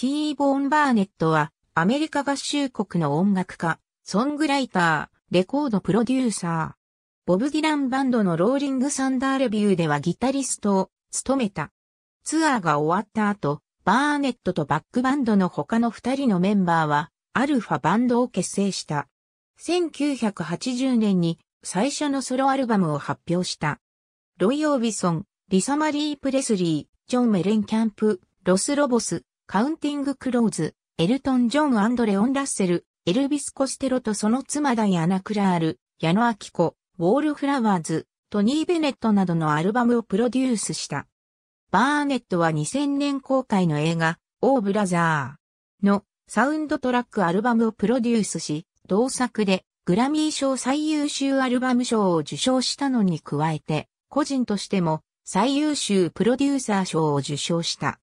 ティー・ボーン・バーネットは、アメリカ合衆国の音楽家、ソングライター、レコードプロデューサー。ボブ・ディランバンドのローリング・サンダー・レビューではギタリストを務めた。ツアーが終わった後、バーネットとバックバンドの他の二人のメンバーは、アルファバンドを結成した。1980年に最初のソロアルバムを発表した。ロイ・オービソン、リサ・マリー・プレスリー、ジョン・メレンキャンプ、ロス・ロボス、カウンティング・クローズ、エルトン・ジョン・アンドレオン・ラッセル、エルビス・コステロとその妻ダイアナ・クラール、矢野明子、ウォール・フラワーズ、トニー・ベネットなどのアルバムをプロデュースした。バーネットは2000年公開の映画、オー・ブラザーのサウンドトラックアルバムをプロデュースし、同作でグラミー賞最優秀アルバム賞を受賞したのに加えて、個人としても最優秀プロデューサー賞を受賞した。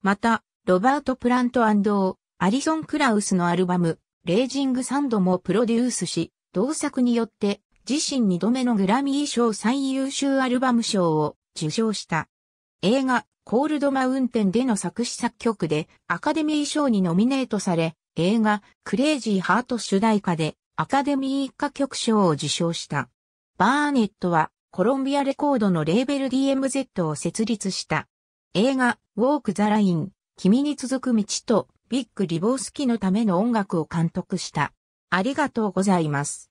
また、ロバート・プラントアリソン・クラウスのアルバム、レイジング・サンドもプロデュースし、同作によって自身2度目のグラミー賞最優秀アルバム賞を受賞した。映画、コールド・マウンテンでの作詞作曲でアカデミー賞にノミネートされ、映画、クレイジー・ハート主題歌でアカデミー歌曲賞を受賞した。バーネットはコロンビアレコードのレーベル DMZ を設立した。映画、ウォーク・ザ・ライン、君に続く道とビッグ・リボースキのための音楽を監督した。ありがとうございます。